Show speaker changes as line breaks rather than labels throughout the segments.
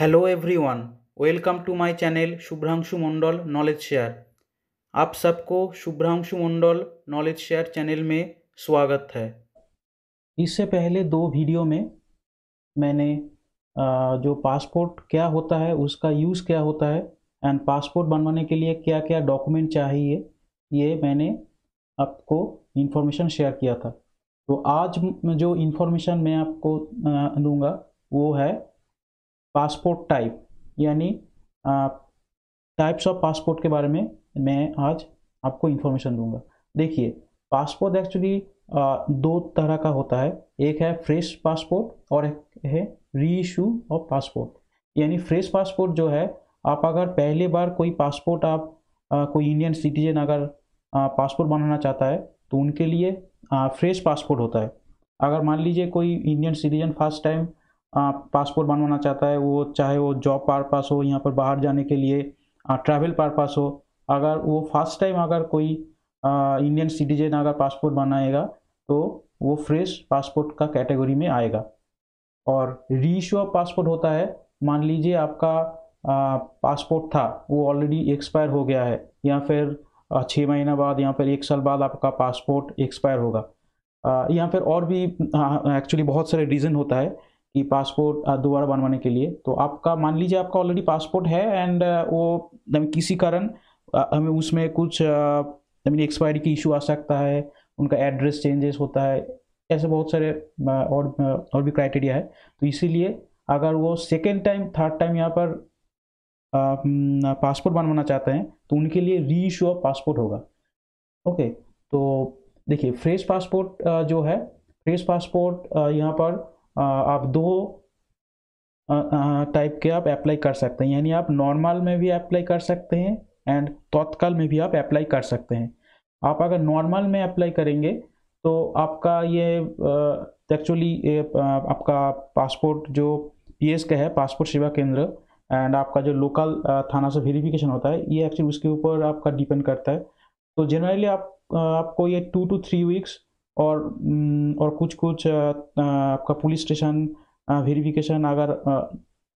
hello everyone welcome to my channel Subhranshu Mandal knowledge share आप सबको Subhranshu Mandal knowledge share channel में स्वागत है इससे पहले दो वीडियो में मैंने जो पासपोर्ट क्या होता है उसका यूज़ क्या होता है एंड पासपोर्ट बनवाने के लिए क्या क्या डॉक्यूमेंट चाहिए ये मैंने आपको इन्फॉर्मेशन शेयर किया था तो आज जो इन्फॉर्मेशन मैं आपको दूंगा वो है पासपोर्ट टाइप यानी टाइप्स ऑफ पासपोर्ट के बारे में मैं आज आपको इन्फॉर्मेशन दूंगा देखिए पासपोर्ट एक्चुअली दो तरह का होता है एक है फ्रेश पासपोर्ट और एक है री इशू ऑफ पासपोर्ट यानी फ्रेश पासपोर्ट जो है आप अगर पहली बार कोई पासपोर्ट आप आ, कोई इंडियन सिटीजन अगर पासपोर्ट बनाना चाहता है तो उनके लिए फ्रेश पासपोर्ट होता है अगर मान लीजिए कोई Indian citizen first time passport बनवाना चाहता है वो चाहे वो जॉब पर्पस हो यहाँ पर बाहर जाने के लिए ट्रैवल पर्पस हो अगर वो फर्स्ट टाइम अगर कोई इंडियन सिटीजन अगर पासपोर्ट बनाएगा तो वो फ्रेश पासपोर्ट का कैटेगरी में आएगा और रीशू ऑफ पासपोर्ट होता है मान लीजिए आपका पासपोर्ट था वो ऑलरेडी एक्सपायर हो गया है या फिर छः महीना बाद या फिर एक साल बाद आपका पासपोर्ट एक्सपायर होगा या फिर और भी एक्चुअली बहुत सारे रीज़न होता है कि पासपोर्ट दोबारा बनवाने के लिए तो आपका मान लीजिए आपका ऑलरेडी पासपोर्ट है एंड वो किसी कारण हमें उसमें कुछ एक्सपायरी की इशू आ सकता है उनका एड्रेस चेंजेस होता है ऐसे बहुत सारे और और भी क्राइटेरिया है तो इसीलिए अगर वो सेकेंड टाइम थर्ड टाइम यहाँ पर पासपोर्ट बनवाना चाहते हैं तो उनके लिए री इशू ऑफ पासपोर्ट होगा ओके तो देखिए फ्रेश पासपोर्ट जो है फ्रेश पासपोर्ट यहाँ पर आप दो टाइप के आप अप्लाई कर सकते हैं यानी आप नॉर्मल में भी अप्लाई कर सकते हैं एंड तत्काल में भी आप अप्लाई कर सकते हैं आप अगर नॉर्मल में अप्लाई करेंगे तो आपका ये एक्चुअली आपका पासपोर्ट जो पीएस का है पासपोर्ट सेवा केंद्र एंड आपका जो लोकल थाना से वेरिफिकेशन होता है ये एक्चुअली उसके ऊपर आपका डिपेंड करता है तो जनरली आप आपको ये टू टू थ्री वीक्स और और कुछ कुछ आपका पुलिस स्टेशन वेरिफिकेशन अगर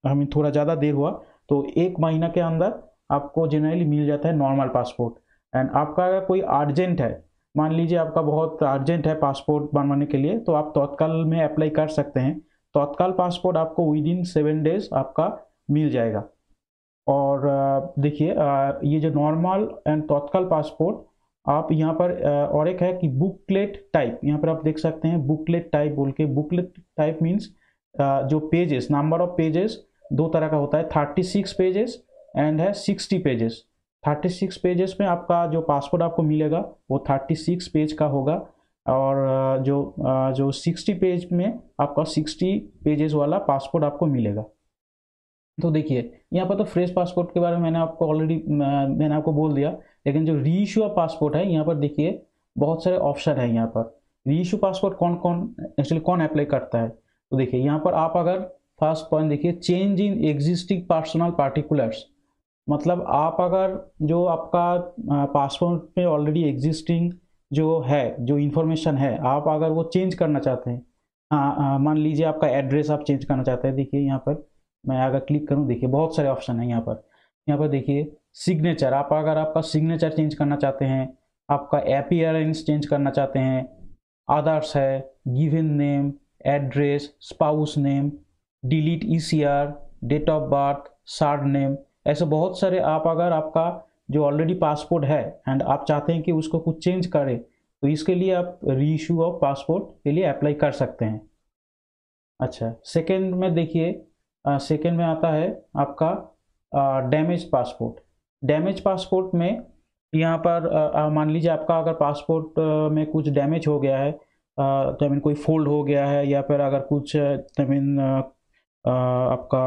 हमें थोड़ा ज़्यादा देर हुआ तो एक महीना के अंदर आपको जनरली मिल जाता है नॉर्मल पासपोर्ट एंड आपका अगर कोई अर्जेंट है मान लीजिए आपका बहुत अर्जेंट है पासपोर्ट बनवाने के लिए तो आप तत्काल में अप्लाई कर सकते हैं तत्काल पासपोर्ट आपको विद इन सेवन डेज आपका मिल जाएगा और देखिए ये जो नॉर्मल एंड तत्काल पासपोर्ट आप यहाँ पर और एक है कि बुकलेट टाइप यहाँ पर आप देख सकते हैं बुकलेट टाइप बोल के बुकलेट टाइप मीन्स जो पेजेस नंबर ऑफ पेजेस दो तरह का होता है थर्टी सिक्स पेजेस एंड है sixty pages thirty six pages में आपका जो पासपोर्ट आपको मिलेगा वो थर्टी सिक्स पेज का होगा और जो जो सिक्सटी पेज में आपका सिक्सटी पेजेस वाला पासपोर्ट आपको मिलेगा तो देखिए यहाँ पर तो फ्रेश पासपोर्ट के बारे में मैंने आपको ऑलरेडी मैंने आपको बोल दिया लेकिन जो री इशू ऑफ पासपोर्ट है यहाँ पर देखिए बहुत सारे ऑप्शन है यहाँ पर री इशू पासपोर्ट कौन कौन एक्चुअली कौन अप्लाई करता है तो देखिए यहाँ पर आप अगर फर्स्ट पॉइंट देखिए change in existing personal particulars मतलब आप अगर जो आपका पासपोर्ट में ऑलरेडी एग्जिस्टिंग जो है जो इन्फॉर्मेशन है आप अगर वो चेंज करना चाहते हैं हाँ, मान लीजिए आपका एड्रेस आप चेंज करना चाहते हैं देखिए यहाँ पर मैं अगर क्लिक करूँ देखिए बहुत सारे ऑप्शन है यहाँ पर यहाँ पर देखिए सिग्नेचर आप अगर आपका सिग्नेचर चेंज करना चाहते हैं आपका एपियरेंस चेंज करना चाहते हैं आदर्श है given name address spouse name delete ई date of birth surname ऐसे बहुत सारे आप अगर आपका जो ऑलरेडी पासपोर्ट है एंड आप चाहते हैं कि उसको कुछ चेंज करें तो इसके लिए आप रीइू ऑफ पासपोर्ट के लिए अप्लाई कर सकते हैं अच्छा सेकेंड में देखिए सेकेंड में आता है आपका डैमेज पासपोर्ट डैमेज पासपोर्ट में यहाँ पर मान लीजिए आपका अगर पासपोर्ट में कुछ डैमेज हो गया है आई मीन तो कोई फोल्ड हो गया है या फिर अगर कुछ आई मीन आपका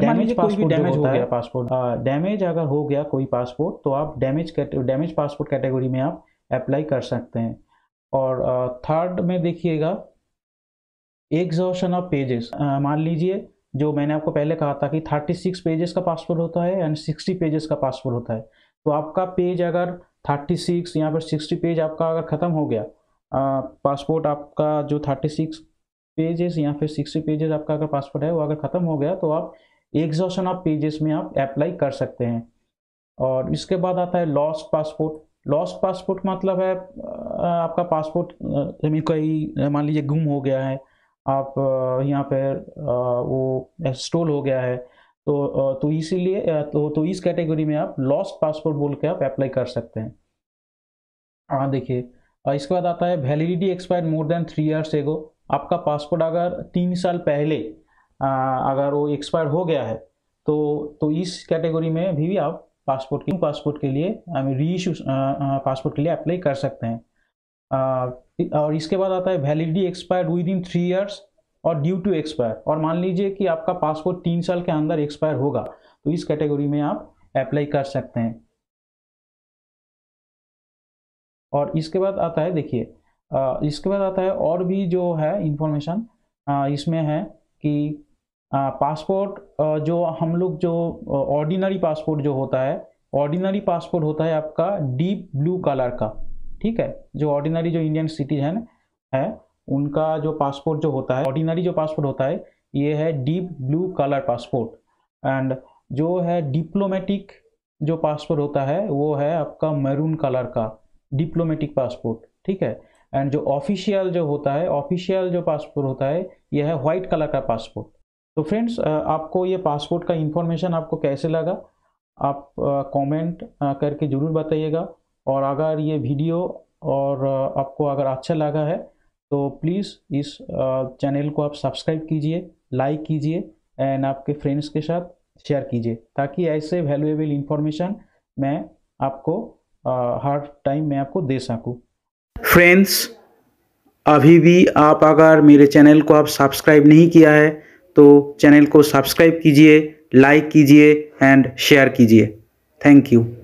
डैमेज पासपोर्ट डैमेज हो गया पासपोर्ट डैमेज अगर हो गया कोई पासपोर्ट तो आप डैमेज डैमेज पासपोर्ट कैटेगरी में आप अप्लाई कर सकते हैं और थर्ड में देखिएगा एग्जॉशन ऑफ पेजेस मान लीजिए जो मैंने आपको पहले कहा था कि 36 पेजेस का पासवर्ड होता है एंड 60 पेजेस का पासवर्ड होता है तो आपका पेज अगर 36 यहाँ पर 60 पेज आपका अगर ख़त्म हो गया पासपोर्ट आपका जो 36 पेजेस या फिर 60 पेजेस आपका अगर पासपोर्ट है वो अगर ख़त्म हो गया तो आप एग्जॉशन ऑफ पेजेस में आप अप्लाई कर सकते हैं और इसके बाद आता है लॉस्ट पासपोर्ट लॉस्ट पासपोर्ट मतलब है आपका पासपोर्ट कोई मान लीजिए गुम हो गया है आप यहाँ पर वो स्टोल हो गया है तो तो इसीलिए तो तो इस कैटेगरी में आप लॉस्ट पासपोर्ट बोल के आप अप्लाई कर सकते हैं हाँ देखिए इसके बाद आता है validity expire more than three years ago आपका पासपोर्ट अगर तीन साल पहले आ, अगर वो एक्सपायर हो गया है तो तो इस कैटेगरी में भी, भी आप पासपोर्ट की पासपोर्ट के लिए I mean reissue passport के लिए अप्लाई कर सकते हैं और इसके बाद आता है validity expire within three years और ड्यू टू एक्सपायर और मान लीजिए कि आपका पासपोर्ट तीन साल के अंदर एक्सपायर होगा तो इस कैटेगरी में आप अप्लाई कर सकते हैं और इसके बाद आता है देखिए इसके बाद आता है और भी जो है इंफॉर्मेशन इसमें है कि पासपोर्ट जो हम लोग जो ऑर्डिनरी पासपोर्ट जो होता है ऑर्डिनरी पासपोर्ट होता है आपका डीप ब्लू कलर का ठीक है जो ऑर्डिनरी जो इंडियन सिटीजन है उनका जो पासपोर्ट जो होता है ऑर्डिनरी जो पासपोर्ट होता है ये है deep blue colour passport and जो है डिप्लोमेटिक जो पासपोर्ट होता है वो है आपका मैरून कलर का डिप्लोमेटिक पासपोर्ट ठीक है एंड जो ऑफिशियल जो होता है ऑफिशियल जो पासपोर्ट होता है यह है वाइट कलर का पासपोर्ट तो फ्रेंड्स आपको ये पासपोर्ट का इन्फॉर्मेशन आपको कैसे लगा आप कमेंट करके ज़रूर बताइएगा और अगर ये वीडियो और आपको अगर अच्छा लगा है तो प्लीज़ इस चैनल को आप सब्सक्राइब कीजिए लाइक कीजिए एंड आपके फ्रेंड्स के साथ शेयर कीजिए ताकि ऐसे वैल्यूएबल इंफॉर्मेशन मैं आपको हर टाइम मैं आपको दे सकूँ फ्रेंड्स अभी भी आप अगर मेरे चैनल को आप सब्सक्राइब नहीं किया है तो चैनल को सब्सक्राइब कीजिए लाइक कीजिए एंड शेयर कीजिए थैंक यू